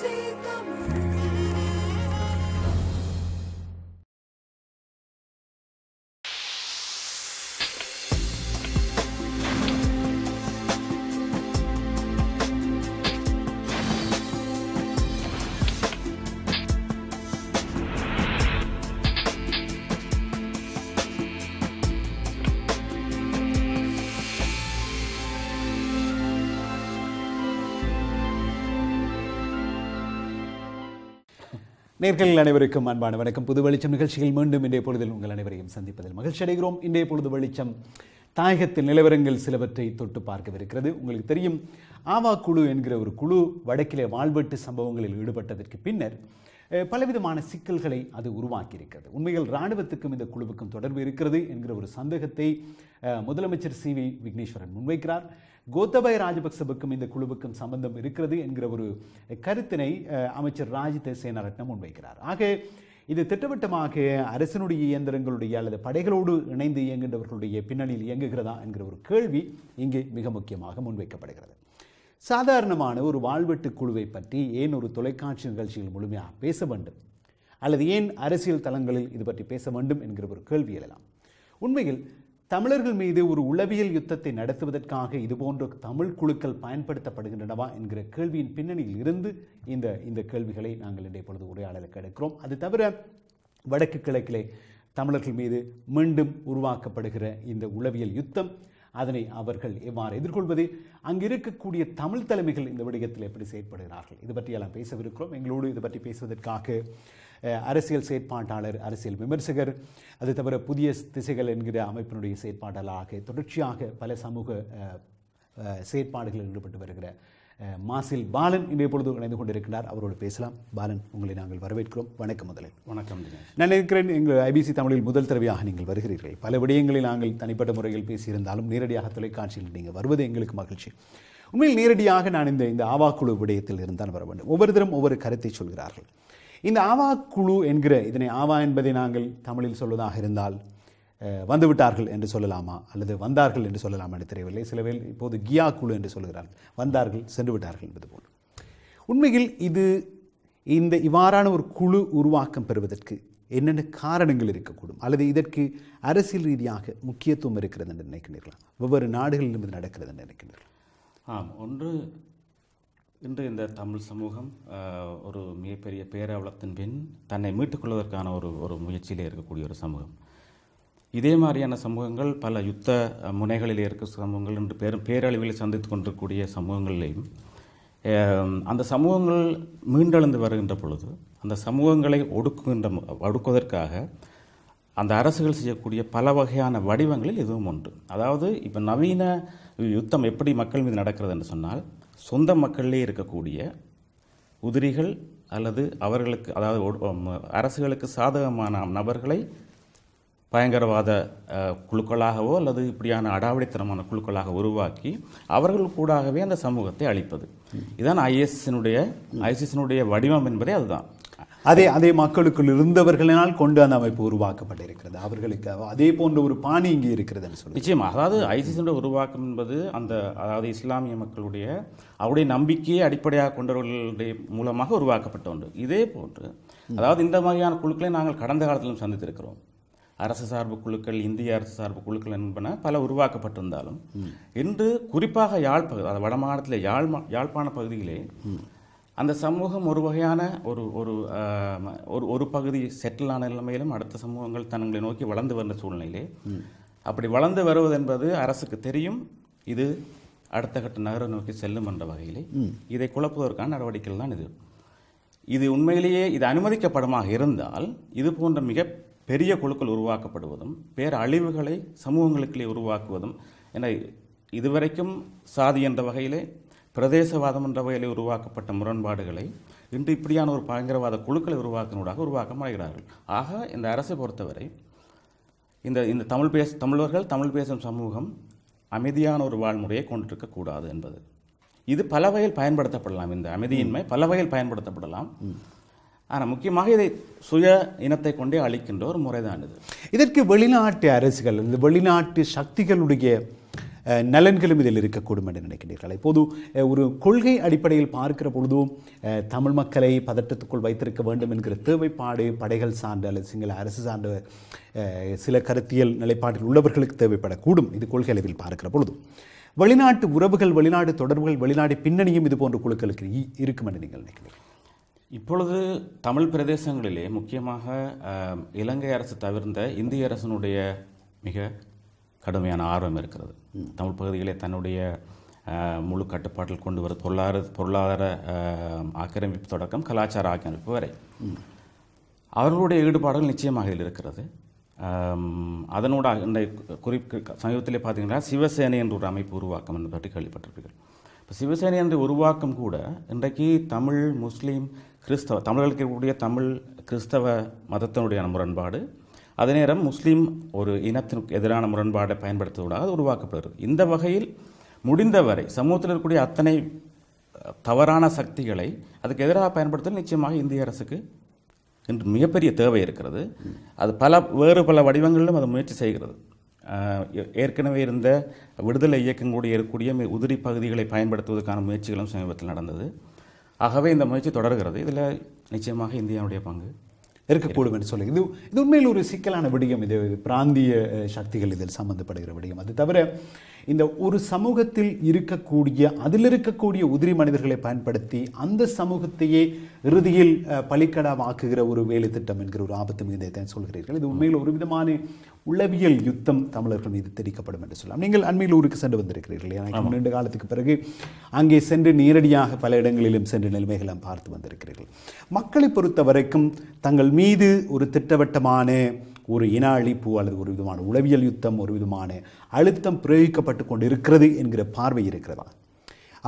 see the moon. நேர்களில் அனைவருக்கும் அன்பான வணக்கம் புது வெளிச்சம் நிகழ்ச்சியில் மீண்டும் இன்றைய பொழுதில் உங்கள் அனைவரையும் சந்திப்பதில் மகிழ்ச்சி அடைகிறோம் இன்றைய பொழுது வெளிச்சம் தாயகத்தில் நிலவரங்கள் சிலவற்றை தொட்டு பார்க்கவிருக்கிறது உங்களுக்கு தெரியும் ஆவா குழு என்கிற ஒரு குழு வடக்கிலே வாழ்வெட்டு சம்பவங்களில் ஈடுபட்டதற்கு பின்னர் பலவிதமான சிக்கல்களை அது உருவாக்கியிருக்கிறது உண்மையில் இராணுவத்துக்கும் இந்த குழுவுக்கும் தொடர்பு இருக்கிறது என்கிற ஒரு சந்தேகத்தை முதலமைச்சர் சி வி விக்னேஸ்வரன் முன்வைக்கிறார் கோத்தபய ராஜபக்சவுக்கும் இந்த குழுவுக்கும் சம்பந்தம் இருக்கிறது என்கிற ஒரு கருத்தினை அமைச்சர் ராஜித சேனரட்னம் முன்வைக்கிறார் ஆக இது திட்டவட்டமாக அரசினுடைய இயந்திரங்களுடைய அல்லது படைகளோடு இணைந்து இயங்குகின்றவர்களுடைய பின்னணியில் இயங்குகிறதா என்கிற ஒரு கேள்வி இங்கே மிக முக்கியமாக முன்வைக்கப்படுகிறது சாதாரணமான ஒரு வாழ்வெட்டு குழுவை பற்றி ஏன் ஒரு தொலைக்காட்சி நிகழ்ச்சிகள் முழுமையாக பேச வேண்டும் அல்லது ஏன் அரசியல் தளங்களில் இது பற்றி பேச வேண்டும் என்கிற ஒரு கேள்வி எழலாம் உண்மையில் தமிழர்கள் மீது ஒரு உளவியல் யுத்தத்தை நடத்துவதற்காக இதுபோன்ற தமிழ் குழுக்கள் பயன்படுத்தப்படுகின்றனவா என்கிற கேள்வியின் பின்னணியில் இருந்து இந்த இந்த கேள்விகளை நாங்கள் இன்றைய பொழுது உரையாடலுக்கு எடுக்கிறோம் அது தவிர வடக்கு கிழக்கிலே தமிழர்கள் மீது மீண்டும் உருவாக்கப்படுகிற இந்த உளவியல் யுத்தம் அதனை அவர்கள் எவ்வாறு எதிர்கொள்வது அங்கு இருக்கக்கூடிய தமிழ் தலைமைகள் இந்த விடயத்தில் எப்படி செயற்படுகிறார்கள் இது பற்றி எல்லாம் பேசவிருக்கிறோம் எங்களோடு இது பற்றி பேசுவதற்காக அரசியல் செயற்பாட்டாளர் அரசியல் விமர்சகர் அது தவிர புதிய திசைகள் என்கிற அமைப்பினுடைய செயற்பாட்டாளராக தொடர்ச்சியாக பல சமூக செயற்பாடுகளில் ஈடுபட்டு வருகிற மாசில் பாலன் இன்றைய பொழுது இணைந்து கொண்டிருக்கிறார் அவரோடு பேசலாம் பாலன் உங்களை நாங்கள் வரவேற்கிறோம் வணக்கம் முதலில் வணக்கம் நான் இருக்கிறேன் எங்கள் ஐபிசி தமிழில் முதல் தடவையாக நீங்கள் வருகிறீர்கள் பல விடயங்களில் நாங்கள் தனிப்பட்ட முறையில் பேசியிருந்தாலும் நேரடியாக தொலைக்காட்சியில் நீங்கள் வருவது எங்களுக்கு மகிழ்ச்சி உண்மையில் நேரடியாக நான் இந்த இந்த ஆவாக்குழு விடயத்தில் இருந்தால் வர வேண்டும் ஒவ்வொருத்தரும் ஒவ்வொரு கருத்தை சொல்கிறார்கள் இந்த ஆவா குழு என்கிற இதனை ஆவா என்பதை நாங்கள் தமிழில் சொல்வதாக இருந்தால் வந்துவிட்டார்கள் என்று சொல்லலாமா அல்லது வந்தார்கள் என்று சொல்லலாமா என்று தெரியவில்லை சில பேர் இப்போது கியா குழு என்று சொல்கிறார்கள் வந்தார்கள் சென்று விட்டார்கள் என்பது போல் உண்மையில் இது இந்த இவ்வாறான ஒரு குழு உருவாக்கம் பெறுவதற்கு என்னென்ன காரணங்கள் இருக்கக்கூடும் அல்லது இதற்கு அரசியல் ரீதியாக முக்கியத்துவம் இருக்கிறது என்று நினைக்கிறீர்களா வெவ்வேறு நாடுகளிலும் இது நடக்கிறது என்று நினைக்கிறீர்களா ஆம் ஒன்று இன்று இந்த தமிழ் சமூகம் ஒரு மிகப்பெரிய பேரவலத்தின் பின் தன்னை மீட்டுக்கொள்வதற்கான ஒரு ஒரு முயற்சியில் இருக்கக்கூடிய ஒரு சமூகம் இதே மாதிரியான சமூகங்கள் பல யுத்த முனைகளில் இருக்க சமூகங்கள் என்று பெரும் பேரழிவில் சந்தித்து கொண்டிருக்கக்கூடிய சமூகங்களிலேயும் அந்த சமூகங்கள் மீண்டெழுந்து வருகின்ற பொழுது அந்த சமூகங்களை ஒடுக்குகின்ற ஒடுக்குவதற்காக அந்த அரசுகள் செய்யக்கூடிய பல வகையான வடிவங்களில் இதுவும் ஒன்று அதாவது இப்போ நவீன யுத்தம் எப்படி மக்கள் மீது நடக்கிறது என்று சொன்னால் சொந்த மக்களிலே இருக்கக்கூடிய உதிரிகள் அல்லது அவர்களுக்கு அதாவது அரசுகளுக்கு சாதகமான நபர்களை பயங்கரவாத குழுக்களாகவோ அல்லது இப்படியான அடாவடித்தனமான குழுக்களாக உருவாக்கி அவர்கள் கூடாகவே அந்த சமூகத்தை அழிப்பது இதான் ஐஎஸ்ஸினுடைய ஐசிஸினுடைய வடிவம் என்பதே அதுதான் அதே அதே மக்களுக்குள் இருந்தவர்களினால் கொண்டு அந்த அமைப்பு உருவாக்கப்பட்டிருக்கிறது அவர்களுக்கு அதே போன்ற ஒரு பாணி இங்கே இருக்கிறதுன்னு சொல்லி நிச்சயமாக அதாவது ஐசிசியோட உருவாக்கம் என்பது அந்த அதாவது இஸ்லாமிய மக்களுடைய அவருடைய நம்பிக்கையை அடிப்படையாக கொண்டவர்களுடைய மூலமாக உருவாக்கப்பட்ட ஒன்று இதே போன்று அதாவது இந்த மாதிரியான குழுக்களை நாங்கள் கடந்த காலத்திலும் சந்தித்திருக்கிறோம் அரசு சார்பு குழுக்கள் இந்திய அரசு சார்பு குழுக்கள் என்பன பல உருவாக்கப்பட்டிருந்தாலும் இன்று குறிப்பாக அதாவது வட மாநிலத்தில் யாழ் யாழ்ப்பாண பகுதியிலே அந்த சமூகம் ஒரு வகையான ஒரு ஒரு ஒரு ஒரு பகுதி செட்டில் ஆன நிலைமையிலும் அடுத்த சமூகங்கள் தன்னை நோக்கி வளர்ந்து வந்த சூழ்நிலையிலே அப்படி வளர்ந்து வருவது என்பது அரசுக்கு தெரியும் இது அடுத்த கட்ட நகரம் நோக்கி செல்லும் என்ற வகையிலே இதை குழப்புவதற்கான நடவடிக்கைகள் தான் இது இது உண்மையிலேயே இது அனுமதிக்கப்படமாக இருந்தால் இது போன்ற மிக பெரிய குழுக்கள் உருவாக்கப்படுவதும் பேர் அழிவுகளை சமூகங்களுக்குள்ளே உருவாக்குவதும் என இதுவரைக்கும் சாதி என்ற வகையிலே பிரதேசவாதம் என்ற வகையில் உருவாக்கப்பட்ட முரண்பாடுகளை இன்று இப்படியான ஒரு பயங்கரவாத குழுக்களை உருவாக்கினூடாக உருவாக்க அடைகிறார்கள் ஆக இந்த அரசை பொறுத்தவரை இந்த இந்த தமிழ் பேச தமிழர்கள் தமிழ் பேசும் சமூகம் அமைதியான ஒரு வாழ்முறையை கொண்டிருக்கக்கூடாது என்பது இது பல வகையில் பயன்படுத்தப்படலாம் இந்த அமைதியின்மை பல வகையில் பயன்படுத்தப்படலாம் ஆனால் முக்கியமாக இதை சுய இனத்தை கொண்டே அளிக்கின்ற ஒரு முறைதான் இது இதற்கு வெளிநாட்டு அரசுகள் இந்த வெளிநாட்டு சக்திகளுடைய நலன்களும் இதில் இருக்கக்கூடும் என்று நினைக்கிறீர்களா இப்போது ஒரு கொள்கை அடிப்படையில் பார்க்கிற பொழுது தமிழ் மக்களை பதட்டத்துக்குள் வைத்திருக்க வேண்டும் என்கிற தேவைப்பாடு படைகள் சார்ந்த அல்லது சிங்கள அரசு சார்ந்த சில கருத்தியல் நிலைப்பாட்டில் உள்ளவர்களுக்கு தேவைப்படக்கூடும் இது கொள்கை அளவில் பார்க்கிற பொழுதும் வெளிநாட்டு உறவுகள் வெளிநாட்டு தொடர்புகள் வெளிநாடு பின்னணியும் இது போன்ற குழுக்களுக்கு இருக்கும் என்று நீங்கள் நினைக்கிறீர்கள் இப்பொழுது தமிழ் பிரதேசங்களிலே முக்கியமாக இலங்கை அரசு தவிர்த்த இந்திய அரசனுடைய மிக கடுமையான ஆர்வம் இருக்கிறது தமிழ் பகுதிகளை தன்னுடைய முழு கட்டுப்பாட்டில் கொண்டு வர பொருளாதார பொருளாதார ஆக்கிரமிப்பு தொடக்கம் கலாச்சார ஆக்கிரமிப்பு வரை அவர்களுடைய ஈடுபாடுகள் நிச்சயமாக இதில் இருக்கிறது அதனோட இந்த குறிப்பு சமீபத்தில் பார்த்தீங்கன்னா சிவசேனை என்ற ஒரு அமைப்பு உருவாக்கம் என்று பற்றி கேள்விப்பட்டிருப்பீர்கள் இப்போ சிவசேனை என்ற உருவாக்கம் கூட இன்றைக்கு தமிழ் முஸ்லீம் கிறிஸ்தவ தமிழர்களுக்கு இருக்கக்கூடிய தமிழ் கிறிஸ்தவ மதத்தினுடைய முரண்பாடு அதே நேரம் முஸ்லீம் ஒரு இனத்திற்கு எதிரான முரண்பாடை பயன்படுத்துவதாக உருவாக்கப்படுகிறது இந்த வகையில் முடிந்தவரை சமூகத்தில் இருக்கக்கூடிய அத்தனை தவறான சக்திகளை அதுக்கு எதிராக பயன்படுத்துதல் நிச்சயமாக இந்திய அரசுக்கு இன்று மிகப்பெரிய தேவை இருக்கிறது அது பல வேறு பல வடிவங்களிலும் அது முயற்சி செய்கிறது ஏற்கனவே இருந்த விடுதலை இயக்கங்களோடு இருக்கக்கூடிய உதிரி பகுதிகளை பயன்படுத்துவதற்கான முயற்சிகளும் சமீபத்தில் நடந்தது ஆகவே இந்த முயற்சி தொடர்கிறது இதில் நிச்சயமாக இந்தியாவுடைய பங்கு இருக்கக்கூடும் என்று சொல்லி இது இது உண்மையில் ஒரு சிக்கலான விடயம் இது பிராந்திய சக்திகள் இதில் சம்மந்தப்படுகிற விடயம் அது தவிர இந்த ஒரு சமூகத்தில் இருக்கக்கூடிய அதில் இருக்கக்கூடிய உதிரி மனிதர்களை பயன்படுத்தி அந்த சமூகத்தையே இறுதியில் பலிக்கடாவாக்குகிற ஒரு வேலை திட்டம் என்கிற ஒரு ஆபத்து மிகுந்ததை சொல்கிறீர்கள் இது உண்மையில் ஒரு விதமான உளவியல் யுத்தம் தமிழர்கள் மீது தெரிவிக்கப்படும் என்று சொல்லலாம் நீங்கள் அண்மையில் ஊருக்கு சென்று வந்திருக்கிறீர்கள் ஏன்னா நீண்ட காலத்துக்கு பிறகு அங்கே சென்று நேரடியாக பல இடங்களிலும் சென்று நிலைமைகளும் பார்த்து வந்திருக்கிறீர்கள் மக்களை பொறுத்த வரைக்கும் தங்கள் மீது ஒரு திட்டவட்டமான ஒரு இன அழிப்பு அல்லது ஒரு விதமான உளவியல் யுத்தம் ஒரு விதமான அழுத்தம் பிரயோகிக்கப்பட்டு கொண்டு இருக்கிறது என்கிற பார்வை இருக்கிறதா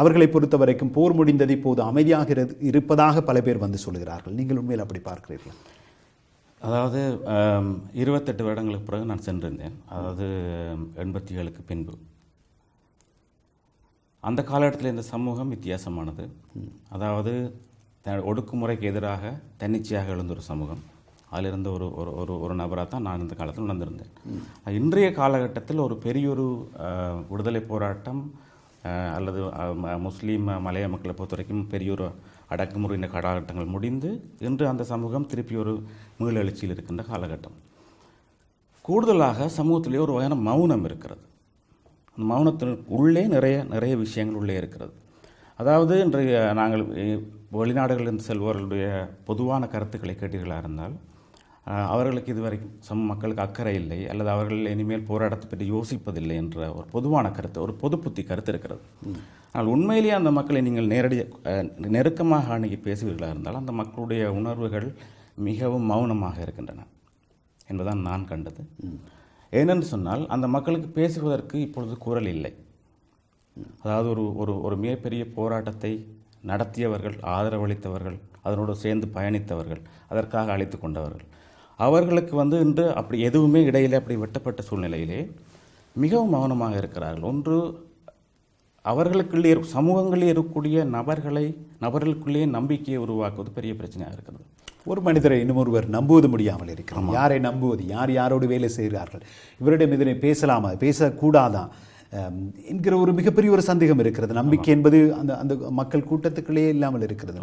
அவர்களை பொறுத்த வரைக்கும் போர் முடிந்தது இப்போது அமைதியாக இருப்பதாக பல பேர் வந்து சொல்கிறார்கள் நீங்கள் உண்மையில் அப்படி பார்க்கிறீர்கள் அதாவது இருபத்தெட்டு வருடங்களுக்கு பிறகு நான் சென்றிருந்தேன் அதாவது எண்பத்தி ஏழுக்கு பின்பு அந்த காலகட்டத்தில் இந்த சமூகம் வித்தியாசமானது அதாவது ஒடுக்குமுறைக்கு எதிராக தன்னிச்சையாக எழுந்த ஒரு சமூகம் அதில் இருந்த ஒரு ஒரு ஒரு ஒரு நபராக தான் நான் இந்த காலத்தில் உணர்ந்திருந்தேன் இன்றைய காலகட்டத்தில் ஒரு பெரிய ஒரு விடுதலை போராட்டம் அல்லது முஸ்லீம் மலைய மக்களை பொறுத்த வரைக்கும் பெரிய ஒரு அடக்குமுறையின் காலகட்டங்கள் முடிந்து இன்று அந்த சமூகம் திருப்பி ஒரு மீளெழுச்சியில் இருக்கின்ற காலகட்டம் கூடுதலாக சமூகத்திலே ஒரு வகையான மௌனம் இருக்கிறது மௌனத்தின் உள்ளே நிறைய நிறைய விஷயங்கள் உள்ளே இருக்கிறது அதாவது இன்றைய நாங்கள் வெளிநாடுகளில் செல்பவர்களுடைய பொதுவான கருத்துக்களை கேட்டீர்களாக இருந்தால் அவர்களுக்கு வரைக்கும் சம் மக்களுக்கு அக்கறை இல்லை அல்லது அவர்கள் இனிமேல் போராட்டத்தை பற்றி யோசிப்பதில்லை என்ற ஒரு பொதுவான கருத்து ஒரு பொது புத்தி கருத்து இருக்கிறது ஆனால் உண்மையிலேயே அந்த மக்களை நீங்கள் நேரடியாக நெருக்கமாக அணுகி பேசுவீர்களாக இருந்தால் அந்த மக்களுடைய உணர்வுகள் மிகவும் மௌனமாக இருக்கின்றன என்பதுதான் நான் கண்டது ஏனென்று சொன்னால் அந்த மக்களுக்கு பேசுவதற்கு இப்பொழுது குரல் இல்லை அதாவது ஒரு ஒரு ஒரு மிகப்பெரிய போராட்டத்தை நடத்தியவர்கள் ஆதரவளித்தவர்கள் அதனோடு சேர்ந்து பயணித்தவர்கள் அதற்காக அழைத்து கொண்டவர்கள் அவர்களுக்கு வந்து இன்று அப்படி எதுவுமே இடையிலே அப்படி வெட்டப்பட்ட சூழ்நிலையிலே மிகவும் மௌனமாக இருக்கிறார்கள் ஒன்று அவர்களுக்குள்ளே சமூகங்களில் இருக்கக்கூடிய நபர்களை நபர்களுக்குள்ளேயே நம்பிக்கையை உருவாக்குவது பெரிய பிரச்சனையாக இருக்கிறது ஒரு மனிதரை இன்னும் ஒருவர் நம்புவது முடியாமல் இருக்கிறோம் யாரை நம்புவது யார் யாரோடு வேலை செய்கிறார்கள் இவரிடம் இதனை பேசலாமா பேசக்கூடாதான் என்கிற ஒரு மிகப்பெரிய ஒரு சந்தேகம் இருக்கிறது நம்பிக்கை என்பது அந்த அந்த மக்கள் கூட்டத்துக்களே இல்லாமல் இருக்கிறது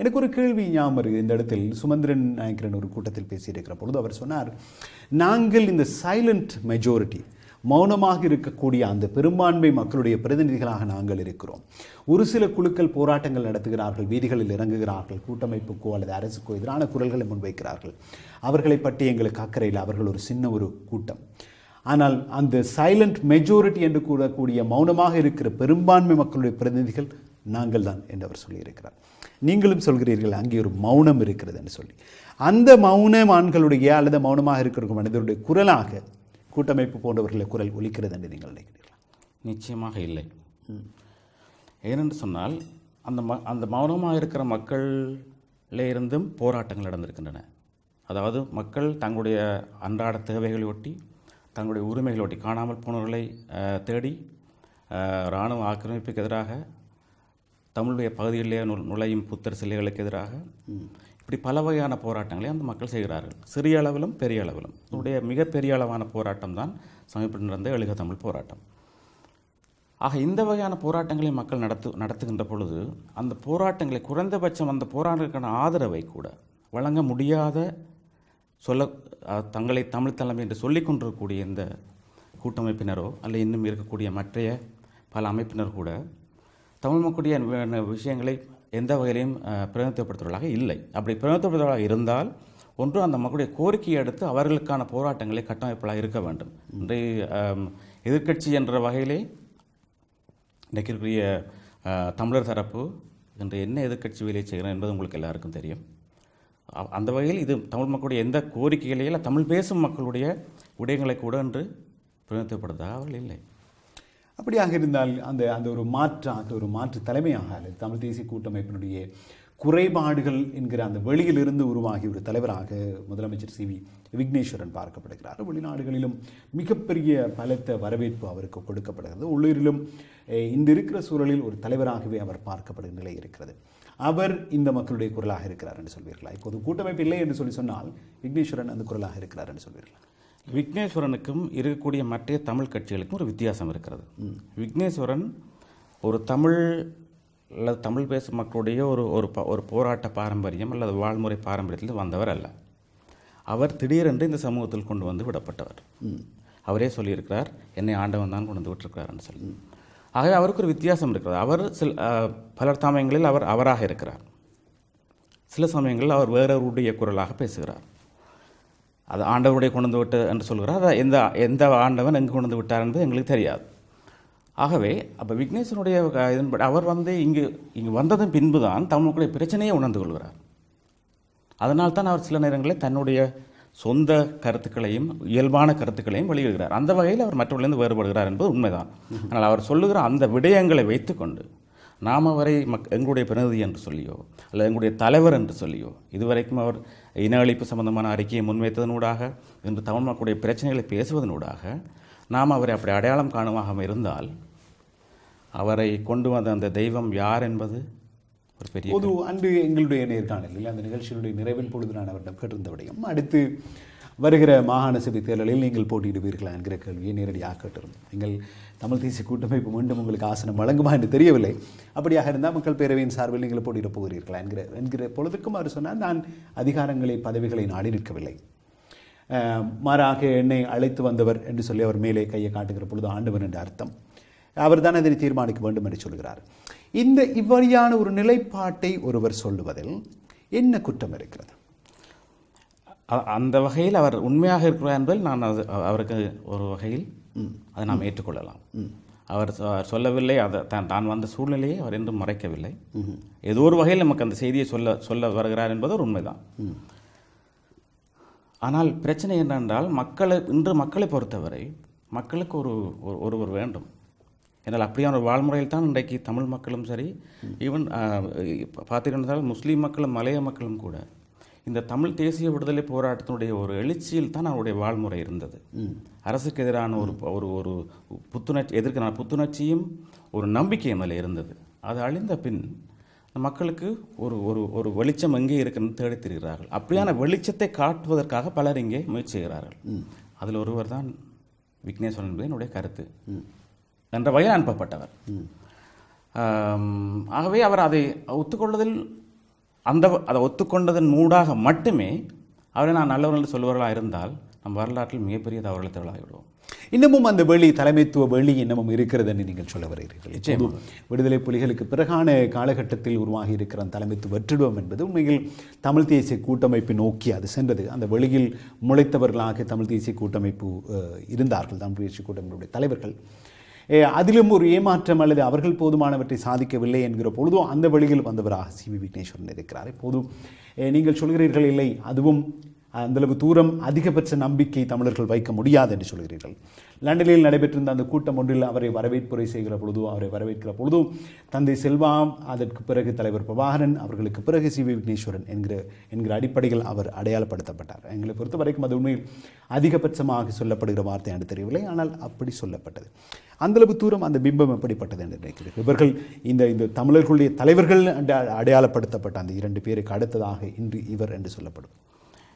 எனக்கு ஒரு கேள்வி ஞாபகம் இருக்குது இந்த இடத்தில் சுமந்திரன் நாயக்கரன் ஒரு கூட்டத்தில் பேசியிருக்கிற பொழுது அவர் சொன்னார் நாங்கள் இந்த சைலண்ட் மெஜாரிட்டி மௌனமாக இருக்கக்கூடிய அந்த பெரும்பான்மை மக்களுடைய பிரதிநிதிகளாக நாங்கள் இருக்கிறோம் ஒரு சில குழுக்கள் போராட்டங்கள் நடத்துகிறார்கள் வீதிகளில் இறங்குகிறார்கள் கூட்டமைப்புக்கோ அல்லது அரசுக்கோ எதிரான குரல்களை முன்வைக்கிறார்கள் அவர்களை பற்றி எங்களுக்கு அக்கறையில் அவர்கள் ஒரு சின்ன ஒரு கூட்டம் ஆனால் அந்த சைலண்ட் மெஜாரிட்டி என்று கூறக்கூடிய மௌனமாக இருக்கிற பெரும்பான்மை மக்களுடைய பிரதிநிதிகள் நாங்கள் தான் என்று அவர் சொல்லியிருக்கிறார் நீங்களும் சொல்கிறீர்கள் அங்கே ஒரு மௌனம் இருக்கிறது என்று சொல்லி அந்த மௌன ஆண்களுடைய அல்லது மௌனமாக இருக்கிற மனிதருடைய குரலாக கூட்டமைப்பு போன்றவர்களை குரல் ஒலிக்கிறது என்று நீங்கள் நினைக்கிறீர்கள் நிச்சயமாக இல்லை ஏனென்று சொன்னால் அந்த ம அந்த மௌனமாக இருக்கிற மக்களிலிருந்தும் இருந்தும் போராட்டங்கள் நடந்திருக்கின்றன அதாவது மக்கள் தங்களுடைய அன்றாட தேவைகளை ஒட்டி தங்களுடைய ஒட்டி காணாமல் போனவர்களை தேடி இராணுவ ஆக்கிரமிப்புக்கு எதிராக தமிழுடைய பகுதிகளிலே நுழையும் புத்தர் சிலைகளுக்கு எதிராக இப்படி பல வகையான போராட்டங்களை அந்த மக்கள் செய்கிறார்கள் சிறிய அளவிலும் பெரிய அளவிலும் இதனுடைய மிகப்பெரிய அளவான போராட்டம் தான் சமீபத்தில் நடந்த எழுக தமிழ் போராட்டம் ஆக இந்த வகையான போராட்டங்களை மக்கள் நடத்து நடத்துகின்ற பொழுது அந்த போராட்டங்களை குறைந்தபட்சம் அந்த போராட்டங்களுக்கான ஆதரவை கூட வழங்க முடியாத சொல்ல தங்களை தமிழ் தலைமை என்று சொல்லிக் கொண்டிருக்கக்கூடிய இந்த கூட்டமைப்பினரோ அல்ல இன்னும் இருக்கக்கூடிய மற்றைய பல அமைப்பினர் கூட தமிழ் மக்களுடைய விஷயங்களை எந்த வகையிலையும் பிரதிநிதித்துவப்படுத்துவதாக இல்லை அப்படி பிரதிநிதித்துவப்படுத்துவதாக இருந்தால் ஒன்று அந்த மக்களுடைய கோரிக்கையை அடுத்து அவர்களுக்கான போராட்டங்களை கட்டமைப்பாக இருக்க வேண்டும் இன்றைய எதிர்கட்சி என்ற வகையிலே இன்றைக்கு இருக்கக்கூடிய தமிழர் தரப்பு இன்று என்ன எதிர்கட்சி வேலையை செய்கிறோம் என்பது உங்களுக்கு எல்லாருக்கும் தெரியும் அந்த வகையில் இது தமிழ் மக்களுடைய எந்த கோரிக்கைகளையும் தமிழ் பேசும் மக்களுடைய உடையங்களை கூட என்று பிரதிநிதிப்படுத்த அவர்கள் இல்லை அப்படியாக இருந்தால் அந்த அந்த ஒரு மாற்று அந்த ஒரு மாற்று தலைமையாக அல்லது தமிழ் தேசிய கூட்டமைப்பினுடைய குறைபாடுகள் என்கிற அந்த வெளியிலிருந்து உருவாகி ஒரு தலைவராக முதலமைச்சர் சி வி விக்னேஸ்வரன் பார்க்கப்படுகிறார் வெளிநாடுகளிலும் மிகப்பெரிய பலத்த வரவேற்பு அவருக்கு கொடுக்கப்படுகிறது உள்ளூரிலும் இந்த இருக்கிற சூழலில் ஒரு தலைவராகவே அவர் பார்க்கப்படுகிற நிலை இருக்கிறது அவர் இந்த மக்களுடைய குரலாக இருக்கிறார் என்று சொல்வீர்களா இப்போது கூட்டமைப்பு இல்லை என்று சொல்லி சொன்னால் விக்னேஸ்வரன் அந்த குரலாக இருக்கிறார் என்று சொல்வீர்களா விக்னேஸ்வரனுக்கும் இருக்கக்கூடிய மற்ற தமிழ் கட்சிகளுக்கும் ஒரு வித்தியாசம் இருக்கிறது விக்னேஸ்வரன் ஒரு தமிழ் அல்லது தமிழ் பேசும் மக்களுடைய ஒரு ஒரு ஒரு போராட்ட பாரம்பரியம் அல்லது வாழ்முறை பாரம்பரியத்தில் வந்தவர் அல்ல அவர் திடீரென்று இந்த சமூகத்தில் கொண்டு வந்து விடப்பட்டவர் அவரே சொல்லியிருக்கிறார் என்னை ஆண்டவன் தான் கொண்டு வந்து விட்டிருக்கிறார்னு சொல்லி ஆகவே அவருக்கு ஒரு வித்தியாசம் இருக்கிறது அவர் சில பலர் சமயங்களில் அவர் அவராக இருக்கிறார் சில சமயங்களில் அவர் வேறவருடைய குரலாக பேசுகிறார் அது ஆண்டவருடைய கொண்டு வந்து விட்டு என்று சொல்கிறார் அதை எந்த எந்த ஆண்டவன் எங்கு கொண்டு வந்து விட்டார் என்பது எங்களுக்கு தெரியாது ஆகவே அப்போ விக்னேஸ்வனுடைய இதன்படி அவர் வந்து இங்கு இங்கு வந்ததன் பின்பு தான் மக்களுடைய பிரச்சனையை உணர்ந்து கொள்கிறார் அதனால் தான் அவர் சில நேரங்களில் தன்னுடைய சொந்த கருத்துக்களையும் இயல்பான கருத்துக்களையும் வெளியிடுகிறார் அந்த வகையில் அவர் மற்றவர்களிருந்து வேறுபடுகிறார் என்பது உண்மைதான் ஆனால் அவர் சொல்லுகிற அந்த விடயங்களை வைத்துக்கொண்டு நாம் அவரை மக் எங்களுடைய பிரதிநிதி என்று சொல்லியோ அல்லது எங்களுடைய தலைவர் என்று சொல்லியோ இதுவரைக்கும் அவர் இன அழிப்பு சம்பந்தமான அறிக்கையை முன்வைத்ததனூடாக இன்று தமிழ் மக்களுடைய பிரச்சனைகளை பேசுவதனூடாக நாம் அவரை அப்படி அடையாளம் காணுமாக இருந்தால் அவரை கொண்டு வந்த அந்த தெய்வம் யார் என்பது ஒரு பெரிய பொது அன்று எங்களுடைய நேர்காணலில் அந்த நிகழ்ச்சியினுடைய நிறைவில் பொழுது நான் அவரிடம் கேட்டிருந்த அடுத்து வருகிற மாகாண சபை தேர்தலில் நீங்கள் போட்டியிடுவீர்களா என்கிற கேள்வியை நேரடியாக கேட்டிருந்தோம் நீங்கள் தமிழ் தேசிய கூட்டமைப்பு மீண்டும் உங்களுக்கு ஆசனம் வழங்குமா என்று தெரியவில்லை அப்படியாக இருந்தால் மக்கள் பேரவையின் சார்பில் நீங்கள் போட்டியிடப் போகிறீர்களா என்கிற என்கிற பொழுதுக்கும் அவர் சொன்னால் நான் அதிகாரங்களை பதவிகளை நாடி நிற்கவில்லை மாறாக என்னை அழைத்து வந்தவர் என்று சொல்லி அவர் மேலே கையை காட்டுகிற பொழுது ஆண்டவன் என்ற அர்த்தம் அவர் தான் அதனை தீர்மானிக்க வேண்டும் என்று சொல்கிறார் இந்த இவ்வழியான ஒரு நிலைப்பாட்டை ஒருவர் சொல்லுவதில் என்ன குற்றம் இருக்கிறது அந்த வகையில் அவர் உண்மையாக இருக்கிறார் என்பதில் நான் அது அவருக்கு ஒரு வகையில் அதை நாம் ஏற்றுக்கொள்ளலாம் அவர் சொல்லவில்லை அதை தான் தான் வந்த சூழ்நிலையை அவர் என்றும் மறைக்கவில்லை ஏதோ ஒரு வகையில் நமக்கு அந்த செய்தியை சொல்ல சொல்ல வருகிறார் என்பது ஒரு உண்மைதான் ஆனால் பிரச்சனை என்னென்றால் மக்களை இன்று மக்களை பொறுத்தவரை மக்களுக்கு ஒரு ஒருவர் வேண்டும் ஏன்னால் அப்படியான ஒரு வாழ்முறையில் தான் இன்றைக்கு தமிழ் மக்களும் சரி ஈவன் பார்த்துக்கிட்டால் முஸ்லீம் மக்களும் மலைய மக்களும் கூட இந்த தமிழ் தேசிய விடுதலை போராட்டத்தினுடைய ஒரு எழுச்சியில் தான் அவருடைய வாழ்முறை இருந்தது அரசுக்கு எதிரான ஒரு ஒரு ஒரு புத்துணர்ச்சி எதிர்க்கான புத்துணர்ச்சியும் ஒரு நம்பிக்கையும் மேலே இருந்தது அது அழிந்த பின் மக்களுக்கு ஒரு ஒரு ஒரு வெளிச்சம் எங்கே இருக்குன்னு தேடித் திரிகிறார்கள் அப்படியான வெளிச்சத்தை காட்டுவதற்காக பலர் இங்கே முயற்சி செய்கிறார்கள் அதில் ஒருவர் தான் விக்னேஸ்வரன் என்பது என்னுடைய கருத்து என்ற வகையில் அனுப்பப்பட்டவர் ஆகவே அவர் அதை ஒத்துக்கொள்வதில் அந்த அதை ஒத்துக்கொண்டதன் மூடாக மட்டுமே அவரை நான் நல்லவர்கள் என்று சொல்வர்களாக இருந்தால் நம் வரலாற்றில் மிகப்பெரிய தவறுகளை திரளாகிவிடுவோம் இன்னமும் அந்த வெளி தலைமைத்துவ வெளி இன்னமும் இருக்கிறது என்று நீங்கள் சொல்ல வருகிறீர்கள் நிச்சயம் விடுதலை புலிகளுக்கு பிறகான காலகட்டத்தில் உருவாகி இருக்கிற அந்த தலைமைத்துவ வெற்றிடுவோம் என்பது உண்மையில் தமிழ் தேசிய கூட்டமைப்பை நோக்கி அது சென்றது அந்த வெளியில் முளைத்தவர்களாக தமிழ் தேசிய கூட்டமைப்பு இருந்தார்கள் தமிழ் தேசிய கூட்டமைப்புடைய தலைவர்கள் அதிலும் ஒரு ஏமாற்றம் அல்லது அவர்கள் போதுமானவற்றை சாதிக்கவில்லை என்கிற பொழுதும் அந்த வழியில் வந்தவராக சி வி விக்னேஸ்வரன் இருக்கிறார் இப்போதும் நீங்கள் சொல்கிறீர்கள் இல்லை அதுவும் அந்தளவு தூரம் அதிகபட்ச நம்பிக்கை தமிழர்கள் வைக்க முடியாது என்று சொல்கிறீர்கள் லண்டனில் நடைபெற்றிருந்த அந்த கூட்டம் ஒன்றில் அவரை வரவேற்புரை செய்கிற பொழுதோ அவரை வரவேற்கிற பொழுதோ தந்தை செல்வாம் அதற்கு பிறகு தலைவர் பிரபாகரன் அவர்களுக்கு பிறகு சி வி விக்னேஸ்வரன் என்கிற என்கிற அடிப்படையில் அவர் அடையாளப்படுத்தப்பட்டார் எங்களை பொறுத்த வரைக்கும் அது உண்மையில் அதிகபட்சமாக சொல்லப்படுகிற வார்த்தை என்று தெரியவில்லை ஆனால் அப்படி சொல்லப்பட்டது அந்தளவு தூரம் அந்த பிம்பம் எப்படிப்பட்டது என்று நினைக்கிறது இவர்கள் இந்த இந்த தமிழர்களுடைய தலைவர்கள் அடையாளப்படுத்தப்பட்ட அந்த இரண்டு பேருக்கு அடுத்ததாக இன்று இவர் என்று சொல்லப்படும்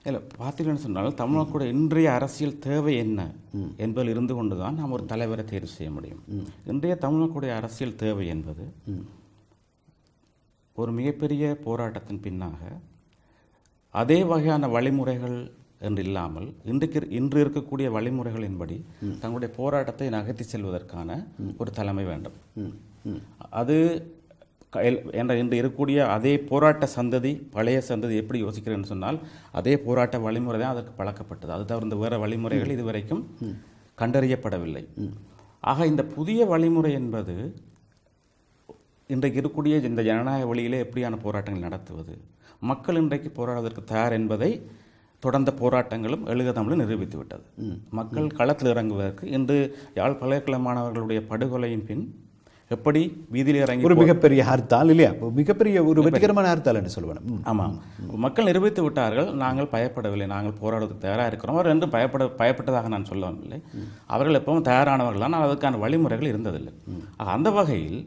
இல்லை பார்த்தீங்கன்னு சொன்னால் தமிழ்நாட்டோட இன்றைய அரசியல் தேவை என்ன என்பதில் இருந்து கொண்டு தான் நாம் ஒரு தலைவரை தேர்வு செய்ய முடியும் இன்றைய தமிழ்நாட்டுடைய அரசியல் தேவை என்பது ஒரு மிகப்பெரிய போராட்டத்தின் பின்னாக அதே வகையான வழிமுறைகள் என்று இல்லாமல் இன்றைக்கு இன்று இருக்கக்கூடிய வழிமுறைகளின்படி தங்களுடைய போராட்டத்தை நகர்த்தி செல்வதற்கான ஒரு தலைமை வேண்டும் அது என்ற இன்று இருக்கக்கூடிய அதே போராட்ட சந்ததி பழைய சந்ததி எப்படி யோசிக்கிறேன்னு சொன்னால் அதே போராட்ட வழிமுறை தான் அதற்கு பழக்கப்பட்டது அது தவிர்த்து வேறு வழிமுறைகள் இதுவரைக்கும் கண்டறியப்படவில்லை ஆக இந்த புதிய வழிமுறை என்பது இன்றைக்கு இருக்கக்கூடிய இந்த ஜனநாயக வழியிலே எப்படியான போராட்டங்கள் நடத்துவது மக்கள் இன்றைக்கு போராடுவதற்கு தயார் என்பதை தொடர்ந்த போராட்டங்களும் எழுக நிரூபித்துவிட்டது நிரூபித்து விட்டது மக்கள் களத்தில் இறங்குவதற்கு இன்று யாழ் பல்கலைக்கழக மாணவர்களுடைய படுகொலையின் பின் எப்படி வீதியில் இறங்கி ஒரு மிகப்பெரிய ஹர்த்தால் இல்லையா மிகப்பெரிய ஒரு வெற்றிகரமான ஹர்த்தால் என்று சொல்லுவேன் ஆமாம் மக்கள் நிரூபித்து விட்டார்கள் நாங்கள் பயப்படவில்லை நாங்கள் போராடுவதற்கு தயாராக இருக்கிறோம் அவர் என்று பயப்பட பயப்பட்டதாக நான் சொல்லவில்லை அவர்கள் எப்பவும் தயாரானவர்கள் ஆனால் அதற்கான வழிமுறைகள் இருந்ததில்லை அந்த வகையில்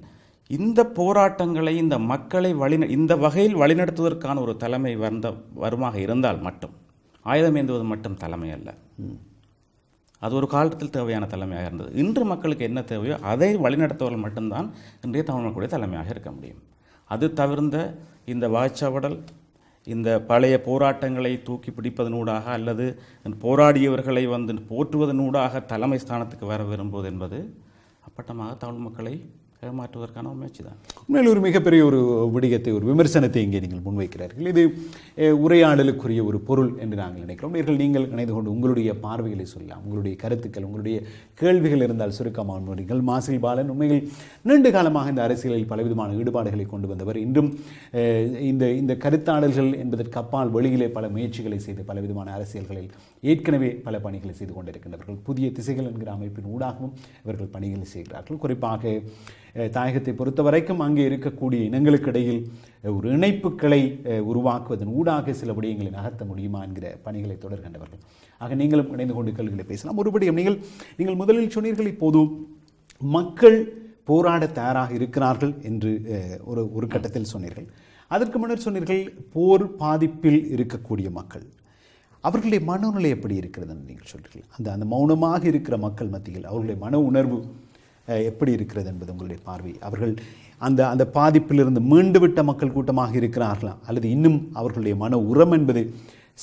இந்த போராட்டங்களை இந்த மக்களை வழி இந்த வகையில் வழிநடத்துவதற்கான ஒரு தலைமை வந்த வருமாக இருந்தால் மட்டும் ஆயுதம் ஏந்துவது மட்டும் தலைமை அல்ல அது ஒரு காலத்தில் தேவையான தலைமையாக இருந்தது இன்று மக்களுக்கு என்ன தேவையோ அதை வழிநடத்துவர்கள் மட்டும்தான் இன்றைய தமிழ் மக்களுடைய தலைமையாக இருக்க முடியும் அது தவிர்ந்த இந்த வாய்ச்சவடல் இந்த பழைய போராட்டங்களை தூக்கி பிடிப்பதனூடாக அல்லது போராடியவர்களை வந்து போற்றுவதனூடாக தலைமை ஸ்தானத்துக்கு வர விரும்புவது என்பது அப்பட்டமாக தமிழ் மக்களை ஏமாற்றுவதற்கான முயற்சி தான் உண்மையில் ஒரு மிகப்பெரிய ஒரு விடயத்தை ஒரு விமர்சனத்தை இங்கே நீங்கள் முன்வைக்கிறார்கள் இது உரையாடலுக்குரிய ஒரு பொருள் என்று நாங்கள் நினைக்கிறோம் இவர்கள் நீங்கள் இணைந்து கொண்டு உங்களுடைய பார்வைகளை சொல்லலாம் உங்களுடைய கருத்துக்கள் உங்களுடைய கேள்விகள் இருந்தால் சுருக்கமாக நீங்கள் மாசில் பாலன் உண்மையில் நீண்ட காலமாக இந்த அரசியலில் பலவிதமான ஈடுபாடுகளை கொண்டு வந்தவர் இன்றும் இந்த இந்த கருத்தாடல்கள் என்பதற்கு அப்பால் வெளியிலே பல முயற்சிகளை செய்து பலவிதமான அரசியல்களில் ஏற்கனவே பல பணிகளை செய்து கொண்டிருக்கின்றவர்கள் புதிய திசைகள் என்கிற அமைப்பின் ஊடாகவும் இவர்கள் பணிகளை செய்கிறார்கள் குறிப்பாக தாயகத்தை பொறுத்த வரைக்கும் அங்கே இருக்கக்கூடிய இனங்களுக்கு இடையில் ஒரு இணைப்புகளை உருவாக்குவதன் ஊடாக சில விடயங்களை நகர்த்த முடியுமா என்கிற பணிகளை தொடர்கின்றவர்கள் ஆக நீங்களும் இணைந்து கொண்டு கல்விகளை பேசலாம் ஒருபடியும் நீங்கள் நீங்கள் முதலில் சொன்னீர்கள் இப்போது மக்கள் போராட தயாராக இருக்கிறார்கள் என்று ஒரு ஒரு கட்டத்தில் சொன்னீர்கள் அதற்கு முன்னர் சொன்னீர்கள் போர் பாதிப்பில் இருக்கக்கூடிய மக்கள் அவர்களுடைய மனநிலை எப்படி இருக்கிறதுன்னு நீங்கள் சொல்கிறீர்கள் அந்த அந்த மௌனமாக இருக்கிற மக்கள் மத்தியில் அவர்களுடைய மன உணர்வு எப்படி இருக்கிறது என்பது உங்களுடைய பார்வை அவர்கள் அந்த அந்த பாதிப்பிலிருந்து மீண்டுவிட்ட மக்கள் கூட்டமாக இருக்கிறார்களா அல்லது இன்னும் அவர்களுடைய மன உரம் என்பது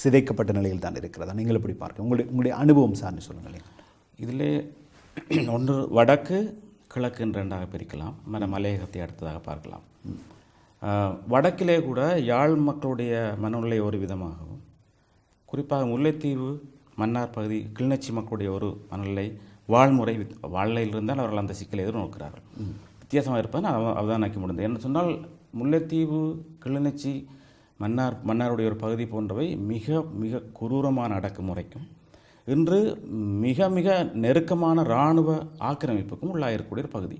சிதைக்கப்பட்ட நிலையில் தான் இருக்கிறதா நீங்கள் எப்படி பார்க்க உங்களுடைய உங்களுடைய அனுபவம் சார்ந்து சொல்லுங்களேன் இதில் ஒன்று வடக்கு கிழக்கு ரெண்டாக பிரிக்கலாம் மன மலையகத்தை அடுத்ததாக பார்க்கலாம் வடக்கிலே கூட யாழ் மக்களுடைய மனநிலை ஒரு விதமாகவும் குறிப்பாக முல்லைத்தீவு மன்னார் பகுதி கிளிநொச்சி மக்களுடைய ஒரு மனநிலை வாழ்முறை வாழ்நிலையில் இருந்தால் அவர்கள் அந்த சிக்கலை எதிர்நோக்கிறார்கள் வித்தியாசமாக இருப்பதை நான் நினைக்க முடியுது என்ன சொன்னால் முல்லைத்தீவு கிளிநொச்சி மன்னார் மன்னாருடைய ஒரு பகுதி போன்றவை மிக மிக குரூரமான அடக்குமுறைக்கும் இன்று மிக மிக நெருக்கமான இராணுவ ஆக்கிரமிப்புக்கும் உள்ளாயிருக்கக்கூடிய ஒரு பகுதி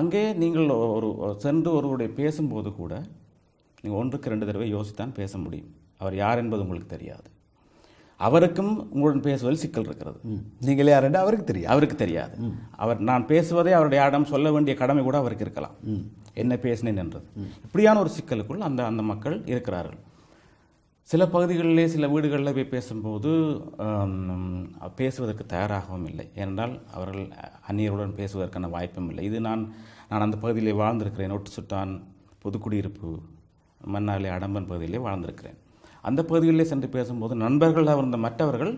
அங்கே நீங்கள் ஒரு சென்று ஒருவருடைய பேசும்போது கூட நீங்கள் ஒன்றுக்கு ரெண்டு தடவை யோசித்தான் பேச முடியும் அவர் யார் என்பது உங்களுக்கு தெரியாது அவருக்கும் உங்களுடன் பேசுவதில் சிக்கல் இருக்கிறது நீங்கள் யார் என்று அவருக்கு தெரியாது அவருக்கு தெரியாது அவர் நான் பேசுவதை அவருடைய ஆடம் சொல்ல வேண்டிய கடமை கூட அவருக்கு இருக்கலாம் என்ன பேசினேன் என்றது இப்படியான ஒரு சிக்கலுக்குள் அந்த அந்த மக்கள் இருக்கிறார்கள் சில பகுதிகளிலே சில வீடுகளில் போய் பேசும்போது பேசுவதற்கு தயாராகவும் இல்லை ஏனென்றால் அவர்கள் அந்நியருடன் பேசுவதற்கான வாய்ப்பும் இல்லை இது நான் நான் அந்த பகுதியிலே வாழ்ந்திருக்கிறேன் ஒட்டு சுட்டான் பொதுக்குடியிருப்பு மன்னாலே அடம்பன் பகுதியிலே வாழ்ந்திருக்கிறேன் அந்த பகுதிகளிலே சென்று பேசும்போது நண்பர்களாக இருந்த மற்றவர்கள்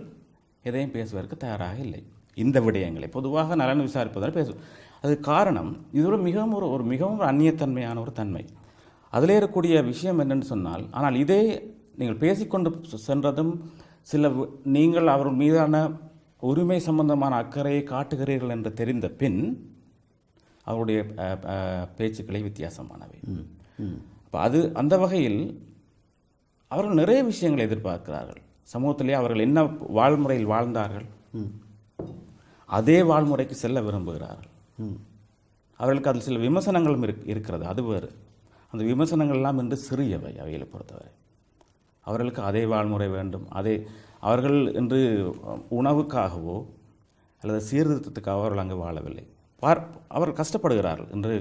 எதையும் பேசுவதற்கு தயாராக இல்லை இந்த விடயங்களை பொதுவாக நலன் விசாரிப்பதால் பேசும் அது காரணம் இது ஒரு மிகவும் ஒரு ஒரு மிகவும் ஒரு அந்நியத்தன்மையான ஒரு தன்மை அதில் இருக்கக்கூடிய விஷயம் என்னென்னு சொன்னால் ஆனால் இதே நீங்கள் பேசிக்கொண்டு சென்றதும் சில நீங்கள் அவர்கள் மீதான உரிமை சம்பந்தமான அக்கறையை காட்டுகிறீர்கள் என்று தெரிந்த பின் அவருடைய பேச்சுக்களை வித்தியாசமானவை அப்போ அது அந்த வகையில் அவர்கள் நிறைய விஷயங்களை எதிர்பார்க்கிறார்கள் சமூகத்திலே அவர்கள் என்ன வாழ்முறையில் வாழ்ந்தார்கள் அதே வாழ்முறைக்கு செல்ல விரும்புகிறார்கள் அவர்களுக்கு அதில் சில விமர்சனங்களும் இருக் இருக்கிறது அது வேறு அந்த விமர்சனங்கள்லாம் இன்று சிறியவை அவையில் பொறுத்தவரை அவர்களுக்கு அதே வாழ்முறை வேண்டும் அதே அவர்கள் இன்று உணவுக்காகவோ அல்லது சீர்திருத்தத்துக்காகவோ அவர்கள் அங்கு வாழவில்லை பார் அவர்கள் கஷ்டப்படுகிறார்கள் இன்று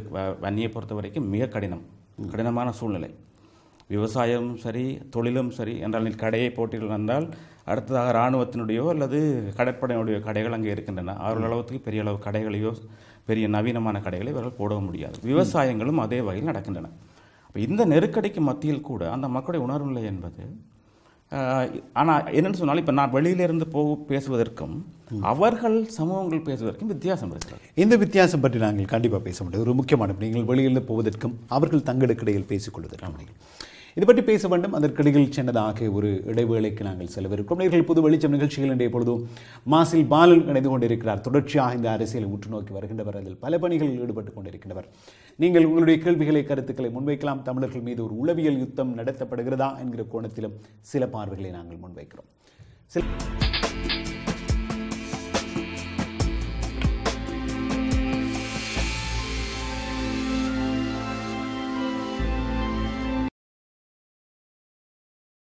வன்னியை பொறுத்த வரைக்கும் மிக கடினம் கடினமான சூழ்நிலை விவசாயமும் சரி தொழிலும் சரி என்றால் நீ கடையை போட்டிகள் வந்தால் அடுத்ததாக இராணுவத்தினுடையோ அல்லது கடற்படையினுடைய கடைகள் அங்கே இருக்கின்றன அவர்கள் அளவுக்கு பெரிய அளவு கடைகளையோ பெரிய நவீனமான கடைகளை இவர்கள் போட முடியாது விவசாயங்களும் அதே வகையில் நடக்கின்றன இப்போ இந்த நெருக்கடிக்கு மத்தியில் கூட அந்த மக்களுடைய உணர்வுநிலை என்பது ஆனால் என்னென்னு சொன்னாலும் இப்போ நான் வெளியிலிருந்து போக பேசுவதற்கும் அவர்கள் சமூகங்கள் பேசுவதற்கும் வித்தியாசம் இருக்கிறது இந்த வித்தியாசம் பற்றி நாங்கள் கண்டிப்பாக பேச முடியாது ஒரு முக்கியமான நீங்கள் வெளியிலிருந்து போவதற்கும் அவர்கள் தங்களுக்கிடையில் பேசிக்கொள்வதற்கும் இது பற்றி பேச வேண்டும் அதற்கிடையில் சென்னதாக ஒரு இடைவேளைக்கு நாங்கள் செலவிருக்கிறோம் நேர்கள் புது வெளிச்சம் நிகழ்ச்சிகள் இன்றைய பொழுது மாசில் பாலன் இணைந்து கொண்டிருக்கிறார் தொடர்ச்சியாக இந்த அரசியல் உற்று நோக்கி வருகின்றவர் அதில் பல பணிகளில் ஈடுபட்டு கொண்டிருக்கின்றவர் நீங்கள் உங்களுடைய கேள்விகளை கருத்துக்களை முன்வைக்கலாம் தமிழர்கள் மீது ஒரு உளவியல் யுத்தம் நடத்தப்படுகிறதா என்கிற கோணத்திலும் சில பார்வைகளை நாங்கள் முன்வைக்கிறோம் சில